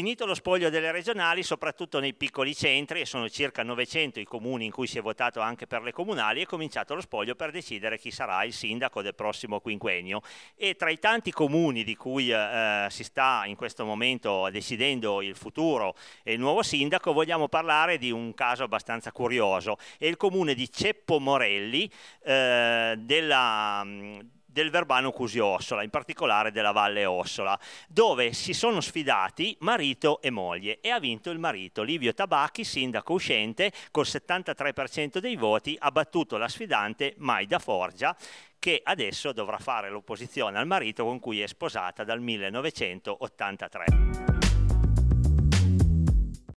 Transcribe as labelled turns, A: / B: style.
A: finito lo spoglio delle regionali, soprattutto nei piccoli centri, e sono circa 900 i comuni in cui si è votato anche per le comunali, è cominciato lo spoglio per decidere chi sarà il sindaco del prossimo quinquennio. E tra i tanti comuni di cui eh, eh si sta in questo momento decidendo il futuro e il nuovo sindaco, vogliamo parlare di un caso abbastanza curioso. È il comune di Ceppo Morelli, eh, della mm, del Verbano Cusi Ossola, in particolare della Valle Ossola, dove si sono sfidati marito e moglie e ha vinto il marito. Livio Tabacchi, sindaco uscente, col 73% dei voti, ha battuto la sfidante Maida Forgia, che adesso dovrà fare l'opposizione al marito con cui è sposata dal 1983.